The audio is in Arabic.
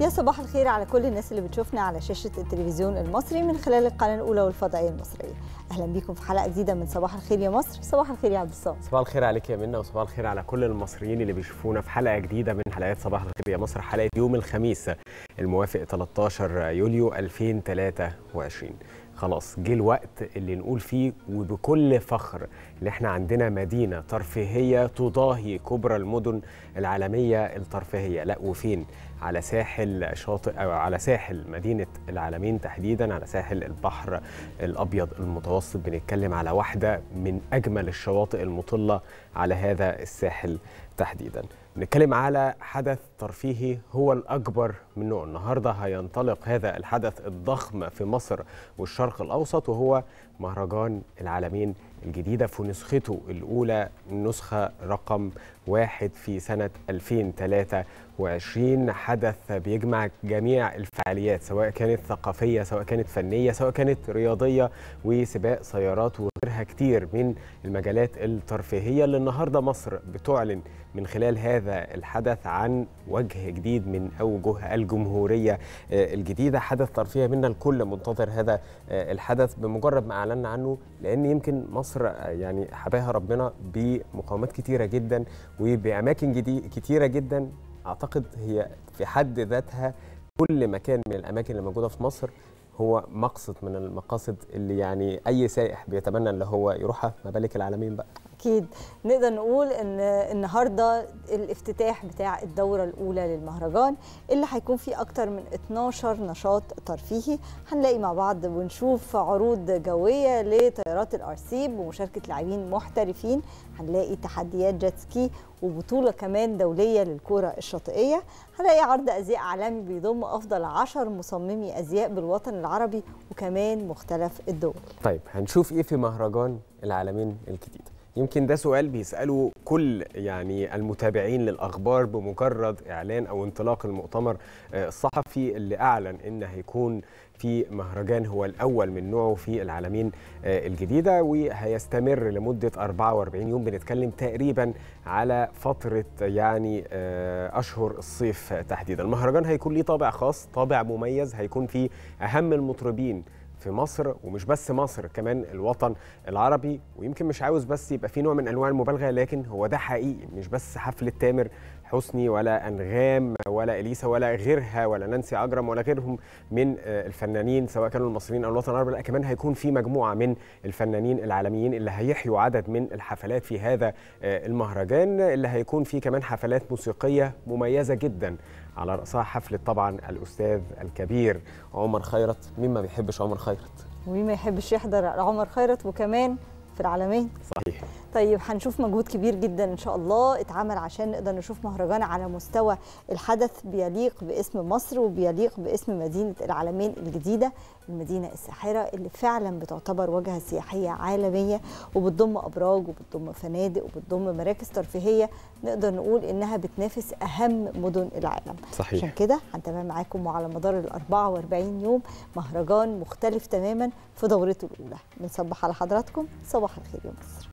يا صباح الخير على كل الناس اللي بتشوفنا على شاشة التلفزيون المصري من خلال القناة الأولى والفضائية المصرية أهلا بكم في حلقة جديدة من صباح الخير يا مصر صباح الخير يا عبد الصمد صباح الخير عليك يا منى وصباح الخير على كل المصريين اللي بيشوفونا في حلقة جديدة من حلقات صباح الخير يا مصر حلقة يوم الخميس الموافق 13 يوليو 2023 خلاص جه الوقت اللي نقول فيه وبكل فخر ان احنا عندنا مدينه ترفيهيه تضاهي كبرى المدن العالميه الترفيهيه لا وفين على ساحل شاطئ أو على ساحل مدينه العالمين تحديدا على ساحل البحر الابيض المتوسط بنتكلم على واحده من اجمل الشواطئ المطله على هذا الساحل تحديدا نتكلم على حدث ترفيهي هو الأكبر من نوعه النهاردة هينطلق هذا الحدث الضخم في مصر والشرق الأوسط وهو مهرجان العالمين الجديدة في نسخته الأولى نسخة رقم واحد في سنة 2023 حدث بيجمع جميع الفعاليات سواء كانت ثقافية سواء كانت فنية سواء كانت رياضية وسباق سيارات وغيرها كتير من المجالات الترفيهية اللي النهاردة مصر بتعلن من خلال هذا الحدث عن وجه جديد من أوجه الجمهورية الجديدة حدث ترفيهي منا الكل منتظر هذا الحدث بمجرد ما أعلنا عنه لأن يمكن مصر مصر آه، يعني حباها ربنا بمقاومات كتيره جدا وباماكن كتيره جدا اعتقد هي في حد ذاتها كل مكان من الاماكن اللي موجوده في مصر هو مقصد من المقاصد اللي يعني اي سائح بيتمنى ان هو يروحها ما بالك العالمين بقى بالتاكيد نقدر نقول ان النهارده الافتتاح بتاع الدوره الاولى للمهرجان اللي هيكون فيه اكتر من 12 نشاط ترفيهي هنلاقي مع بعض ونشوف عروض جويه لطيارات الار ومشاركه لاعبين محترفين هنلاقي تحديات جيت سكي وبطوله كمان دوليه للكره الشاطئيه هنلاقي عرض ازياء عالمي بيضم افضل 10 مصممي ازياء بالوطن العربي وكمان مختلف الدول طيب هنشوف ايه في مهرجان العالمين الجديد يمكن ده سؤال بيساله كل يعني المتابعين للاخبار بمجرد اعلان او انطلاق المؤتمر آه، الصحفي اللي اعلن ان هيكون في مهرجان هو الاول من نوعه في العالمين آه، الجديده وهيستمر لمده 44 يوم بنتكلم تقريبا على فتره يعني آه، اشهر الصيف تحديدا المهرجان هيكون ليه طابع خاص طابع مميز هيكون فيه اهم المطربين في مصر ومش بس مصر كمان الوطن العربي ويمكن مش عاوز بس يبقى في نوع من انواع المبالغه لكن هو ده حقيقي مش بس حفله تامر حسني ولا أنغام ولا إليسا ولا غيرها ولا نانسي اجرم ولا غيرهم من آه، الفنانين سواء كانوا المصريين أو الوطن العربي لا كمان هيكون في مجموعة من الفنانين العالميين اللي هيحيوا عدد من الحفلات في هذا آه، المهرجان اللي هيكون فيه كمان حفلات موسيقية مميزة جدا على رأسها حفلة طبعا الأستاذ الكبير عمر خيرت مين ما بيحبش عمر خيرت ومين ما يحبش يحضر عمر خيرت وكمان في العالمين صحيح طيب هنشوف مجهود كبير جدا ان شاء الله اتعمل عشان نقدر نشوف مهرجان على مستوى الحدث بيليق باسم مصر وبيليق باسم مدينه العالمين الجديده المدينه الساحره اللي فعلا بتعتبر واجهه سياحيه عالميه وبتضم ابراج وبتضم فنادق وبتضم مراكز ترفيهيه نقدر نقول انها بتنافس اهم مدن العالم صحيح عشان كده هنتابع معاكم وعلى مدار ال 44 يوم مهرجان مختلف تماما في دورته الاولى بنصبح على حضراتكم صباح الخير يا مصر